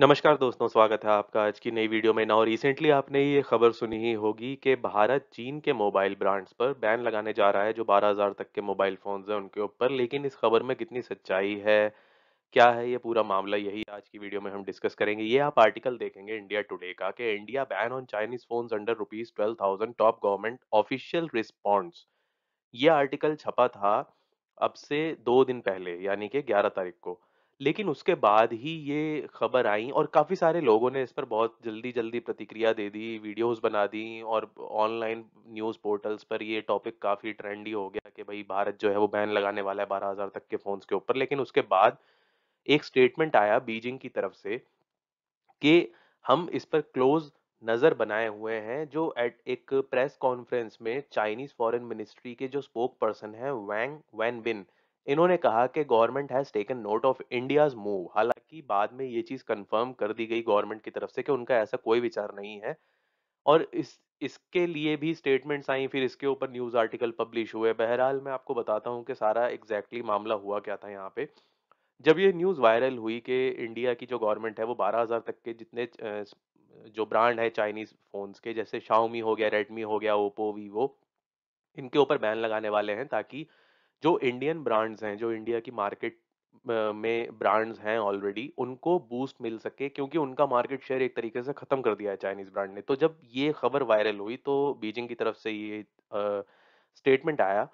नमस्कार दोस्तों स्वागत है आपका आज की नई वीडियो में और रिसेंटली आपने ये खबर सुनी ही होगी कि भारत चीन के मोबाइल ब्रांड्स पर बैन लगाने जा रहा है जो 12000 तक के मोबाइल फोन्स हैं उनके ऊपर लेकिन इस खबर में कितनी सच्चाई है क्या है ये पूरा मामला यही आज की वीडियो में हम डिस्कस करेंगे ये आप आर्टिकल देखेंगे इंडिया टुडे का कि India ban on Chinese phone under rupees twelve top government official response ये आर्टिकल छपा था अब से दो दिन पहले यानी कि ग्यारह तारीख को लेकिन उसके बाद ही ये खबर आई और काफ़ी सारे लोगों ने इस पर बहुत जल्दी-जल्दी प्रतिक्रिया दे दी, वीडियोज़ बना दी और ऑनलाइन न्यूज़ पोर्टल्स पर ये टॉपिक काफ़ी ट्रेंडी हो गया कि भाई भारत जो है वो बैन लगाने वाला है बारह हजार तक के फ़ोन्स के ऊपर। लेकिन उसके बाद एक स्टेटमेंट आया बीजिंग की तरफ से कि हम इस पर क्लोज़ नज़र बनाए हुए हैं जो एट एक प्रेस कॉन्फ्रेंस में चाइनीज़ फॉरेन मिनिस्ट्री के जो स्पोक पर्सन है वैंग वैन वैनबिन इन्होंने कहा कि government has taken note of India's move हालांकि बाद में ये चीज कंफर्म कर दी गई गवर्नमेंट की तरफ से कि उनका ऐसा कोई विचार नहीं है और इस इसके लिए भी स्टेटमेंट्स आई फिर इसके ऊपर न्यूज आर्टिकल पब्लिश हुए बहरहाल मैं आपको बताता हूँ कि सारा एग्जैक्टली exactly मामला हुआ क्या था यहाँ पे जब ये न्यूज़ वायरल हुई कि इंडिया की जो गवर्नमेंट है वो 12000 तक के जितने जो ब्रांड है चाइनीज़ फ़ोन्स के जैसे शाओमी हो गया रेडमी हो गया ओप्पो वीवो इनके ऊपर बैन लगाने वाले हैं ताकि जो इंडियन ब्रांड्स हैं जो इंडिया की मार्केट में ब्रांड्स हैं ऑलरेडी उनको बूस्ट मिल सके क्योंकि उनका मार्केट शेयर एक तरीके से खत्म कर दिया है चाइनीज ब्रांड ने तो जब ये खबर वायरल हुई तो बीजिंग की तरफ से ये स्टेटमेंट आया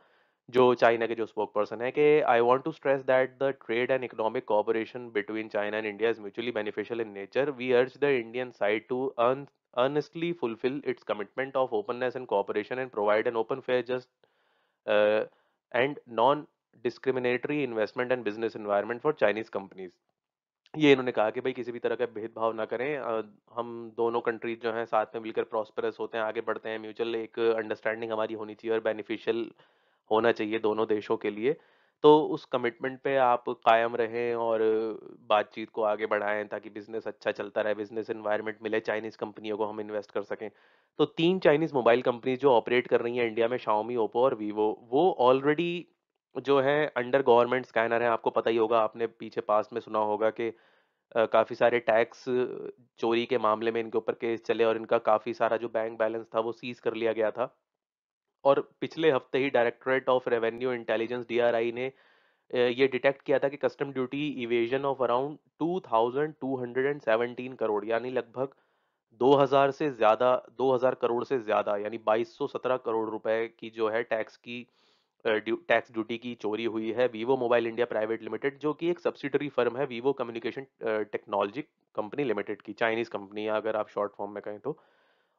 जो चाइना के जो स्पोक पर्सन है कि I want to stress that the trade and economic cooperation between China and India is mutually beneficial in nature we urge the Indian side to earn earnestly fulfil its commitment of openness and cooperation and provide an open fair just and non discriminatory investment and business environment for Chinese companies ये इन्होंने कहा कि भाई किसी भी तरह का भेदभाव ना करें हम दोनों कंट्रीज जो हैं साथ में मिलकर प्रॉस्परस होते हैं आगे बढ़ते हैं म्यूचुअल एक अंडरस्टैंडिंग हमारी होनी चाहिए और बेनिफिशियल होना चाहिए दोनों देशों के लिए तो उस कमिटमेंट पे आप कायम रहें और बातचीत को आगे बढ़ाएं ताकि बिजनेस अच्छा चलता रहे बिजनेस इन्वायरमेंट मिले चाइनीज कंपनियों को हम इन्वेस्ट कर सकें तो तीन चाइनीज मोबाइल कंपनीज जो ऑपरेट कर रही हैं इंडिया में शाओमी ओप्पो और वीवो वो ऑलरेडी जो है अंडर गवर्नमेंट स्कैनर है आपको पता ही होगा आपने पीछे पास में सुना होगा कि काफ़ी सारे टैक्स चोरी के मामले में इनके ऊपर केस चले और इनका काफ़ी सारा जो बैंक बैलेंस था वो सीज कर लिया गया था और पिछले हफ्ते ही directorate of revenue intelligence D ने ये डिटेक्ट किया था कि custom duty evasion of around 2217 crore यानी लगभग 2000 से ज़्यादा 2000 करोड़ से ज़्यादा यानी 2217 करोड़ रुपए की जो है टैक्स की टैक्स ड्यूटी की चोरी हुई है Vivo mobile India private limited जो कि एक सब्सिडरी फर्म है Vivo communication technology company limited की चाइनीज़ कंपनी अगर आप शॉर्ट फॉर्म में कहें तो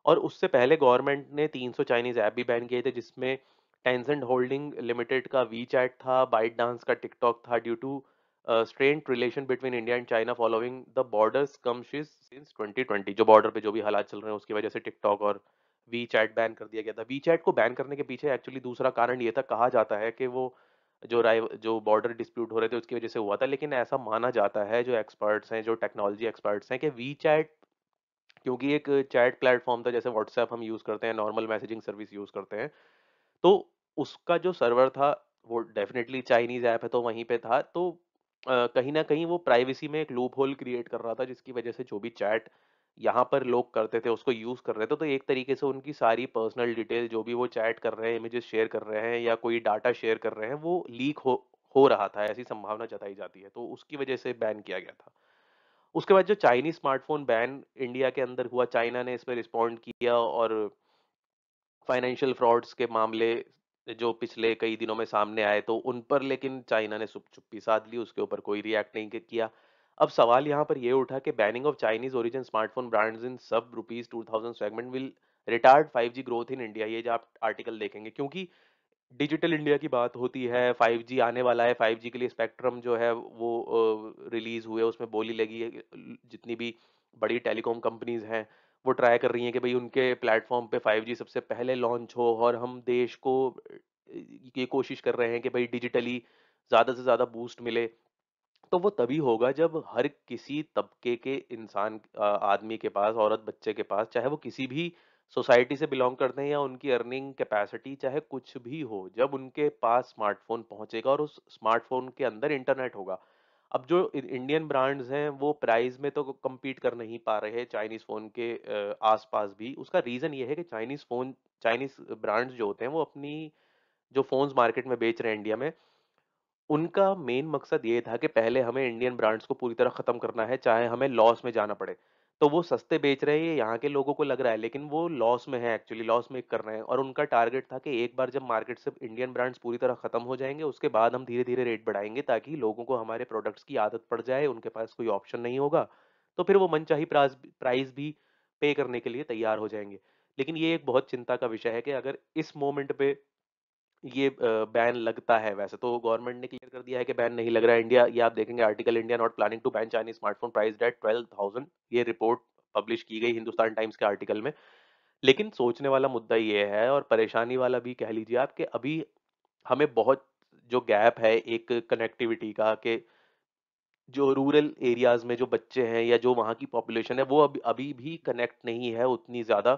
और उससे पहले गवर्नमेंट ने 300 चाइनीज ऐप भी बैन किए थे जिसमें टेंसेंट होल्डिंग लिमिटेड का वी चैट था बाइट डांस का टिकटॉक था due to strained relation between India and China following the borders शिज सिंस 2020 जो बॉर्डर पे जो भी हालात चल रहे हैं उसकी वजह से टिकटॉक और वी चैट बैन कर दिया गया था वी चैट को बैन करने के पीछे एक्चुअली दूसरा कारण ये था कहा जाता है कि वो जो राय जो बॉर्डर डिस्प्यूट हो रहे थे उसकी वजह से हुआ था लेकिन ऐसा माना जाता है जो एक्सपर्ट्स हैं जो टेक्नोलॉजी एक्सपर्ट्स हैं कि वी चैट क्योंकि एक चैट प्लेटफॉर्म था जैसे व्हाट्सएप हम यूज़ करते हैं नॉर्मल मैसेजिंग सर्विस यूज़ करते हैं तो उसका जो सर्वर था वो डेफिनेटली चाइनीज़ ऐप है तो वहीं पे था तो कहीं ना कहीं वो प्राइवेसी में एक लूप होल क्रिएट कर रहा था जिसकी वजह से जो भी चैट यहाँ पर लोग करते थे उसको यूज़ कर रहे थे तो एक तरीके से उनकी सारी पर्सनल डिटेल जो भी वो चैट कर रहे हैं इमेजेस शेयर कर रहे हैं या कोई डाटा शेयर कर रहे हैं वो लीक हो हो रहा था ऐसी संभावना जताई जाती है तो उसकी वजह से बैन किया गया था उसके बाद जो चाइनीज स्मार्टफोन बैन इंडिया के अंदर हुआ चाइना ने इसमें रिस्पॉन्ड किया और फाइनेंशियल फ्रॉड्स के मामले जो पिछले कई दिनों में सामने आए तो उन पर लेकिन चाइना ने सुप चुप्पी साध ली उसके ऊपर कोई रिएक्ट नहीं किया अब सवाल यहाँ पर यह उठा कि banning of Chinese origin smartphone brands in sub rupees two thousand segment will retired five growth in India ये जो आप आर्टिकल देखेंगे क्योंकि डिजिटल इंडिया की बात होती है 5G आने वाला है 5G के लिए स्पेक्ट्रम जो है वो रिलीज हुए उसमें बोली लगी है जितनी भी बड़ी टेलीकॉम कंपनीज हैं वो ट्राई कर रही हैं कि भाई उनके प्लेटफॉर्म पे 5G सबसे पहले लॉन्च हो और हम देश को ये कोशिश कर रहे हैं कि भाई डिजिटली ज़्यादा से ज़्यादा बूस्ट मिले तो वो तभी होगा जब हर किसी तबके के इंसान आदमी के पास औरत बच्चे के पास चाहे वो किसी भी सोसाइटी से बिलोंग करते हैं या उनकी अर्निंग कैपेसिटी चाहे कुछ भी हो जब उनके पास स्मार्टफोन पहुंचेगा और उस स्मार्टफोन के अंदर इंटरनेट होगा अब जो इंडियन ब्रांड्स हैं वो प्राइस में तो कम्पीट कर नहीं पा रहे चाइनीज़ फ़ोन के आसपास भी उसका रीज़न ये है कि चाइनीज़ फ़ोन चाइनीज़ ब्रांड्स जो होते हैं वो अपनी जो फ़ोन्स मार्केट में बेच रहे हैं इंडिया में उनका मेन मकसद ये था कि पहले हमें इंडियन ब्रांड्स को पूरी तरह ख़त्म करना है चाहे हमें लॉस में जाना पड़े तो वो सस्ते बेच रहे हैं यहाँ के लोगों को लग रहा है लेकिन वो लॉस में है एक्चुअली लॉस मेक कर रहे हैं और उनका टारगेट था कि एक बार जब मार्केट से इंडियन ब्रांड्स पूरी तरह खत्म हो जाएंगे उसके बाद हम धीरे धीरे रेट बढ़ाएंगे ताकि लोगों को हमारे प्रोडक्ट्स की आदत पड़ जाए उनके पास कोई ऑप्शन नहीं होगा तो फिर वो मनचाही प्राइस भी पे करने के लिए तैयार हो जाएंगे लेकिन ये एक बहुत चिंता का विषय है कि अगर इस मोमेंट पे ये बैन लगता है वैसे तो गवर्नमेंट ने क्लियर कर दिया है कि बैन नहीं लग रहा है इंडिया ये आप देखेंगे article India not planning to ban Chinese smartphone priced at twelve thousand ये रिपोर्ट पब्लिश की गई हिंदुस्तान टाइम्स के आर्टिकल में लेकिन सोचने वाला मुद्दा ये है और परेशानी वाला भी कह लीजिए आप कि अभी हमें बहुत जो गैप है एक कनेक्टिविटी का कि जो रूरल एरियाज में जो बच्चे हैं या जो वहाँ की पॉपुलेशन है वो अभी अभी भी कनेक्ट नहीं है उतनी ज़्यादा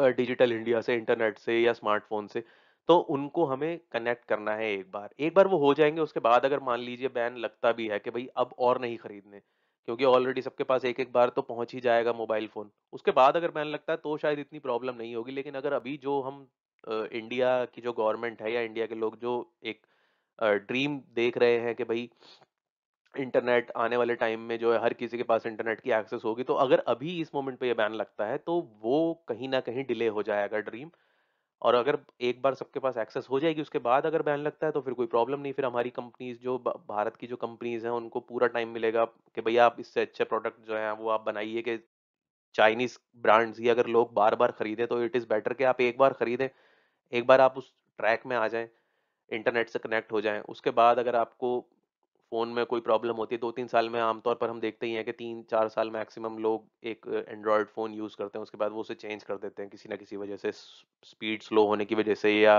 डिजिटल इंडिया से इंटरनेट से या स्मार्टफोन से तो उनको हमें कनेक्ट करना है एक बार एक बार वो हो जाएंगे उसके बाद अगर मान लीजिए बैन लगता भी है कि भाई अब और नहीं खरीदने क्योंकि ऑलरेडी सबके पास एक एक बार तो पहुंच ही जाएगा मोबाइल फोन उसके बाद अगर बैन लगता है तो शायद इतनी प्रॉब्लम नहीं होगी लेकिन अगर अभी जो हम इंडिया की जो गवर्नमेंट है या इंडिया के लोग जो एक ड्रीम देख रहे हैं कि भाई इंटरनेट आने वाले टाइम में जो है हर किसी के पास इंटरनेट की एक्सेस होगी तो अगर अभी इस मोमेंट पे ये बैन लगता है तो वो कहीं ना कहीं डिले हो जाएगा ड्रीम और अगर एक बार सबके पास एक्सेस हो जाएगी उसके बाद अगर बैन लगता है तो फिर कोई प्रॉब्लम नहीं फिर हमारी कंपनीज जो भारत की जो कंपनीज हैं उनको पूरा टाइम मिलेगा कि भैया आप इससे अच्छे प्रोडक्ट जो हैं वो आप बनाइए कि चाइनीज ब्रांड्स ये अगर लोग बार बार खरीदें तो इट इज़ बेटर कि आप एक बार खरीदें एक बार आप उस ट्रैक में आ जाएं इंटरनेट से कनेक्ट हो जाएं उसके बाद अगर आपको फ़ोन में कोई प्रॉब्लम होती है दो तीन साल में आमतौर पर हम देखते ही हैं कि तीन चार साल मैक्सिमम लोग एक एंड्रॉयड फ़ोन यूज़ करते हैं उसके बाद वो उसे चेंज कर देते हैं किसी ना किसी वजह से स्पीड स्लो होने की वजह से या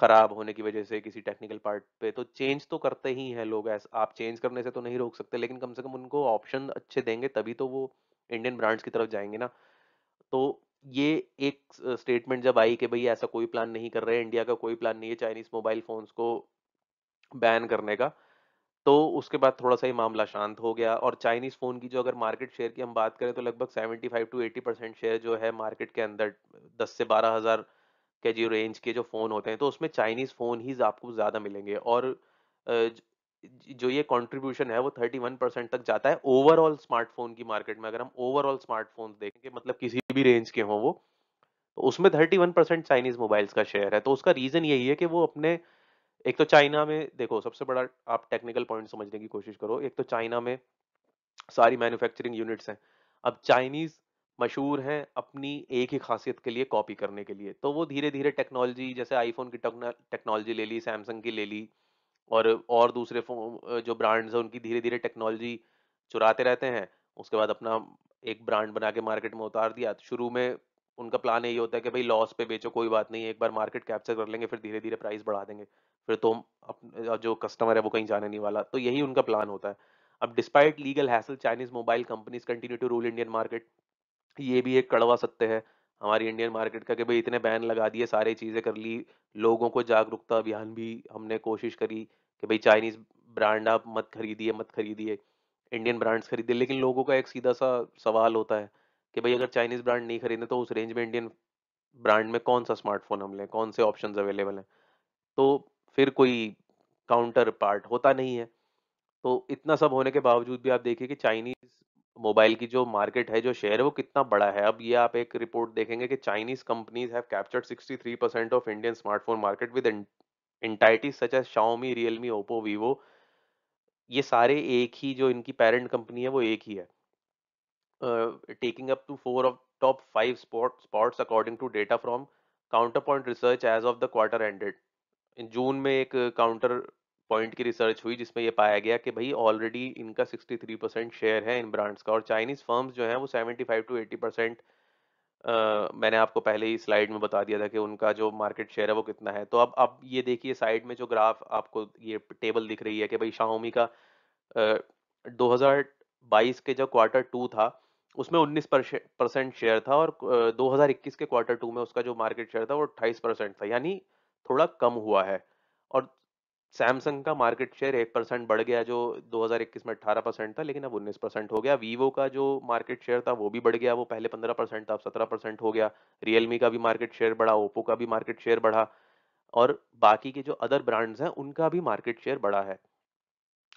ख़राब होने की वजह से किसी टेक्निकल पार्ट पे तो चेंज तो करते ही हैं लोग ऐसा आप चेंज करने से तो नहीं रोक सकते लेकिन कम से कम उनको ऑप्शन अच्छे देंगे तभी तो वो इंडियन ब्रांड्स की तरफ जाएंगे ना तो ये एक स्टेटमेंट जब आई कि भाई ऐसा कोई प्लान नहीं कर रहे इंडिया का कोई प्लान नहीं है चाइनीज़ मोबाइल फ़ोन्स को बैन करने का तो उसके बाद थोड़ा सा ही मामला शांत हो गया और चाइनीज़ फ़ोन की जो अगर मार्केट शेयर की हम बात करें तो लगभग 75 टू 80 परसेंट शेयर जो है मार्केट के अंदर 10 से बारह हज़ार के जी रेंज के जो फ़ोन होते हैं तो उसमें चाइनीज़ फ़ोन ही आपको ज़्यादा मिलेंगे और जो ये कॉन्ट्रीब्यूशन है वो 31 परसेंट तक जाता है ओवरऑल स्मार्टफोन की मार्केट में अगर हम ओवरऑल स्मार्टफोन देखेंगे मतलब किसी भी रेंज के हों वो तो उसमें 31 परसेंट चाइनीज़ मोबाइल्स का शेयर है तो उसका रीज़न यही है कि वो अपने एक तो चाइना में देखो सबसे बड़ा आप टेक्निकल पॉइंट समझने की कोशिश करो एक तो चाइना में सारी मैन्युफैक्चरिंग यूनिट्स हैं अब चाइनीज मशहूर हैं अपनी एक ही खासियत के लिए कॉपी करने के लिए तो वो धीरे धीरे टेक्नोलॉजी जैसे आईफोन की टेक्नोलॉजी ले ली सैमसंग की ले ली और और दूसरे जो ब्रांड्स हैं उनकी धीरे धीरे टेक्नोलॉजी चुराते रहते हैं उसके बाद अपना एक ब्रांड बना के मार्केट में उतार दिया तो शुरू में उनका प्लान यही होता है कि भाई लॉस पे बेचो कोई बात नहीं एक बार मार्केट कैप्चर कर लेंगे फिर धीरे धीरे प्राइस बढ़ा देंगे फिर तो जो कस्टमर है वो कहीं जाने नहीं वाला तो यही उनका प्लान होता है अब despite legal hassle Chinese mobile companies continue to rule Indian market ये भी एक कड़वा सत्य है हमारी इंडियन मार्केट का कि भाई इतने बैन लगा दिए सारी चीज़ें कर ली लोगों को जागरूकता अभियान भी हमने कोशिश करी कि भाई चाइनीज़ ब्रांड आप मत खरीदिए मत खरीदिए इंडियन ब्रांड्स खरीदिए लेकिन लोगों का एक सीधा सा सवाल होता है कि भाई अगर चाइनीज ब्रांड नहीं खरीदे तो उस रेंज में इंडियन ब्रांड में कौन सा स्मार्टफोन हम लें कौन से ऑप्शन अवेलेबल हैं तो फिर कोई काउंटर पार्ट होता नहीं है तो इतना सब होने के बावजूद भी आप देखिए कि चाइनीज मोबाइल की जो मार्केट है जो शेयर है वो कितना बड़ा है अब ये आप एक रिपोर्ट देखेंगे कि Chinese companies have captured 63 percent of Indian smartphone market with entity such as Xiaomi Realme Oppo Vivo ये सारे एक ही जो इनकी पेरेंट कंपनी है वो एक ही है Uh, taking up to four of top five sport, spots according to data from research research as of the quarter in June में एक काउंटर पॉइंट की रिसर्च हुई जिसमें यह पाया गया कि भाई ऑलरेडी इनका 63 परसेंट शेयर है इन ब्रांड्स का और चाइनीज फर्म्स जो हैं वो 75 टू एटी परसेंट मैंने आपको पहले ही स्लाइड में बता दिया था कि उनका जो मार्केट शेयर है वो कितना है तो अब अब ये देखिए साइड में जो ग्राफ आपको ये टेबल दिख रही है कि भाई शाओमी का uh, दो uh, बाईस के जो क्वार्टर टू था उसमें 19 परसेंट शेयर था और 2021 के क्वार्टर टू में उसका जो मार्केट शेयर था वो अट्ठाईस परसेंट था यानी थोड़ा कम हुआ है और सैमसंग का मार्केट शेयर एक परसेंट बढ़ गया जो 2021 में 18 परसेंट था लेकिन अब 19 परसेंट हो गया वीवो का जो मार्केट शेयर था वो भी बढ़ गया वो पहले 15 परसेंट था अब 17 परसेंट हो गया रियलमी का भी मार्केट शेयर बढ़ा ओप्पो का भी मार्केट शेयर बढ़ा और बाकी के जो अदर ब्रांड्स हैं उनका भी मार्केट शेयर बढ़ा है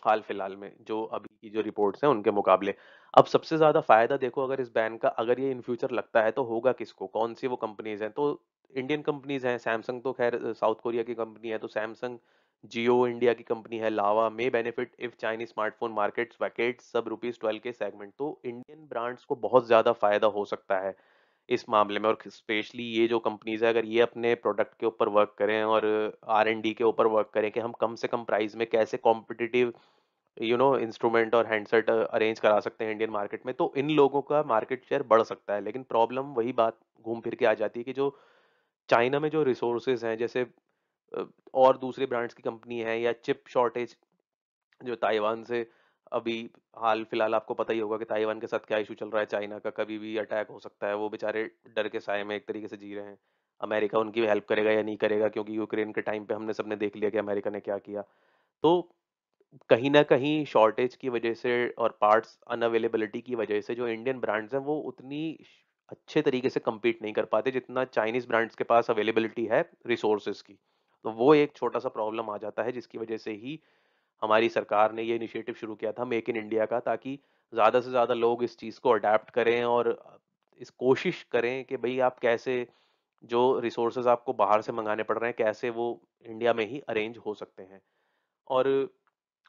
हाल फिलहाल में जो अभी की जो रिपोर्ट्स हैं उनके मुकाबले अब सबसे ज़्यादा फ़ायदा देखो अगर इस बैन का अगर ये इन फ्यूचर लगता है तो होगा किसको कौन सी वो कंपनीज़ हैं तो इंडियन कंपनीज़ हैं सैमसंग तो खैर साउथ कोरिया की कंपनी है तो सैमसंग जियो इंडिया की कंपनी है Lava may benefit if Chinese smartphone markets vacate sub rupees twelve के सेगमेंट तो इंडियन ब्रांड्स को बहुत ज़्यादा फायदा हो सकता है इस मामले में और स्पेशली ये जो कंपनीज है अगर ये अपने प्रोडक्ट के ऊपर वर्क करें और आर एंड डी के ऊपर वर्क करें कि हम कम से कम प्राइस में कैसे कॉम्पिटिटिव यू नो इंस्ट्रूमेंट और हैंडसेट अरेंज करा सकते हैं इंडियन मार्केट में तो इन लोगों का मार्केट शेयर बढ़ सकता है लेकिन प्रॉब्लम वही बात घूम फिर के आ जाती है कि जो चाइना में जो रिसोर्सेज हैं जैसे और दूसरे ब्रांड्स की कंपनी है या चिप शॉर्टेज जो ताइवान से अभी हाल फिलहाल आपको पता ही होगा कि ताइवान के साथ क्या इशू चल रहा है चाइना का कभी भी अटैक हो सकता है वो बेचारे डर के साय में एक तरीके से जी रहे हैं अमेरिका उनकी हेल्प करेगा या नहीं करेगा क्योंकि यूक्रेन के टाइम पे हमने सबने देख लिया कि अमेरिका ने क्या किया तो कहीं ना कहीं शॉर्टेज की वजह से और पार्ट्स अनअवेलेबिलिटी की वजह से जो इंडियन ब्रांड्स हैं वो उतनी अच्छे तरीके से कम्पीट नहीं कर पाते जितना चाइनीज ब्रांड्स के पास अवेलेबिलिटी है रिसोर्सेज की तो वो एक छोटा सा प्रॉब्लम आ जाता है जिसकी वजह से ही हमारी सरकार ने ये इनिशिएटिव शुरू किया था मेक इन इंडिया का ताकि ज़्यादा से ज़्यादा लोग इस चीज़ को अडेप्ट करें और इस कोशिश करें कि भाई आप कैसे जो रिसोर्सेज आपको बाहर से मंगाने पड़ रहे हैं कैसे वो इंडिया में ही अरेंज हो सकते हैं और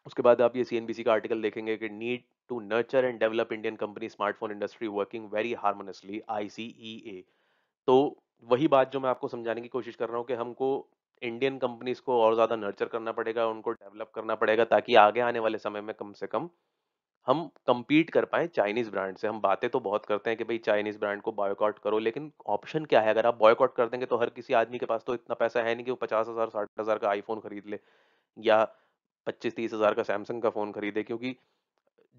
उसके बाद आप ये सी का आर्टिकल देखेंगे कि need to nurture and develop Indian company smartphone industry working very harmoniously I तो वही बात जो मैं आपको समझाने की कोशिश कर रहा हूँ कि हमको इंडियन कंपनीज को और ज़्यादा नर्चर करना पड़ेगा उनको डेवलप करना पड़ेगा ताकि आगे आने वाले समय में कम से कम हम कम्पीट कर पाए चाइनीज ब्रांड से हम बातें तो बहुत करते हैं कि भाई चाइनीज ब्रांड को बॉयकॉट करो लेकिन ऑप्शन क्या है अगर आप बॉयकॉट कर देंगे तो हर किसी आदमी के पास तो इतना पैसा है नहीं कि वो पचास हज़ार साठ हज़ार का आईफोन खरीद ले या पच्चीस तीस हज़ार का सैमसंग का फ़ोन खरीदे क्योंकि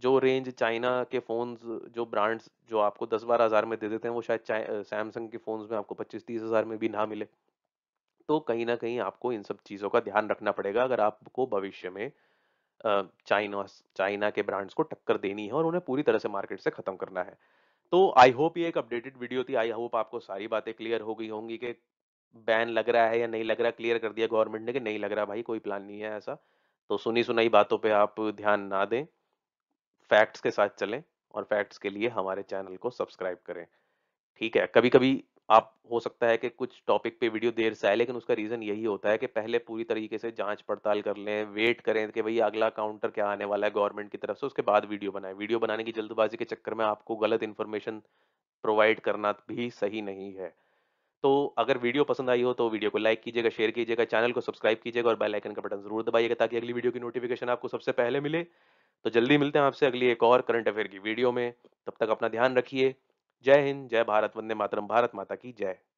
जो रेंज चाइना के फ़ोन्स जो ब्रांड्स जो आपको दस बारह हज़ार में दे देते हैं वो शायद सैमसंग के फ़ोन्स में आपको पच्चीस तीस हज़ार में भी ना मिले तो कहीं ना कहीं आपको इन सब चीज़ों का ध्यान रखना पड़ेगा अगर आपको भविष्य में चाइना चाइना के ब्रांड्स को टक्कर देनी है और उन्हें पूरी तरह से मार्केट से ख़त्म करना है तो आई होप ये एक अपडेटेड वीडियो थी आई होप आपको सारी बातें क्लियर हो गई होंगी कि बैन लग रहा है या नहीं लग रहा क्लियर कर दिया गवर्नमेंट ने कि नहीं लग रहा भाई कोई प्लान नहीं है ऐसा तो सुनी सुनाई बातों पे आप ध्यान ना दें फैक्ट्स के साथ चलें और फैक्ट्स के लिए हमारे चैनल को सब्सक्राइब करें ठीक है कभी कभी आप हो सकता है कि कुछ टॉपिक पे वीडियो देर से आए लेकिन उसका रीज़न यही होता है कि पहले पूरी तरीके से जांच पड़ताल कर लें वेट करें कि भाई अगला काउंटर क्या आने वाला है गवर्नमेंट की तरफ से उसके बाद वीडियो बनाएं वीडियो बनाने की जल्दबाजी के चक्कर में आपको गलत इन्फॉर्मेशन प्रोवाइड करना भी सही नहीं है तो अगर वीडियो पसंद आई हो तो वीडियो को लाइक कीजिएगा शेयर कीजिएगा चैनल को सब्सक्राइब कीजिएगा और बेल आइकन का बटन जरूर दबाइएगा ताकि अगली वीडियो की नोटिफिकेशन आपको सबसे पहले मिले तो जल्दी मिलते हैं आपसे अगली एक और करंट अफेयर की वीडियो में तब तक अपना ध्यान रखिए जय हिंद जय भारत वंदे मातरम भारत माता की जय